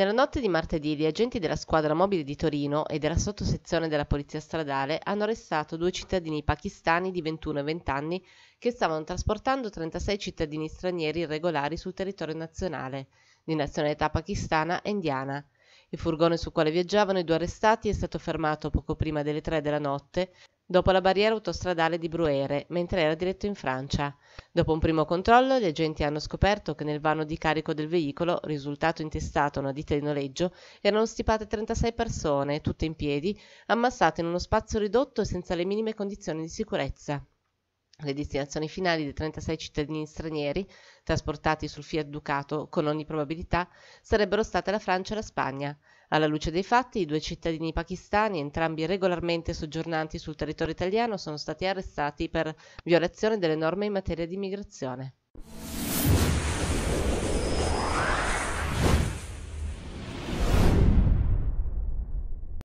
Nella notte di martedì gli agenti della squadra mobile di Torino e della sottosezione della Polizia Stradale hanno arrestato due cittadini pakistani di 21 e 20 anni che stavano trasportando 36 cittadini stranieri irregolari sul territorio nazionale, di nazionalità pakistana e indiana. Il furgone su quale viaggiavano i due arrestati è stato fermato poco prima delle 3 della notte dopo la barriera autostradale di Bruere, mentre era diretto in Francia. Dopo un primo controllo, gli agenti hanno scoperto che nel vano di carico del veicolo, risultato intestato a una ditta di noleggio, erano stipate 36 persone, tutte in piedi, ammassate in uno spazio ridotto e senza le minime condizioni di sicurezza le destinazioni finali dei 36 cittadini stranieri trasportati sul Fiat Ducato con ogni probabilità sarebbero state la Francia e la Spagna. Alla luce dei fatti, i due cittadini pakistani, entrambi regolarmente soggiornanti sul territorio italiano, sono stati arrestati per violazione delle norme in materia di immigrazione.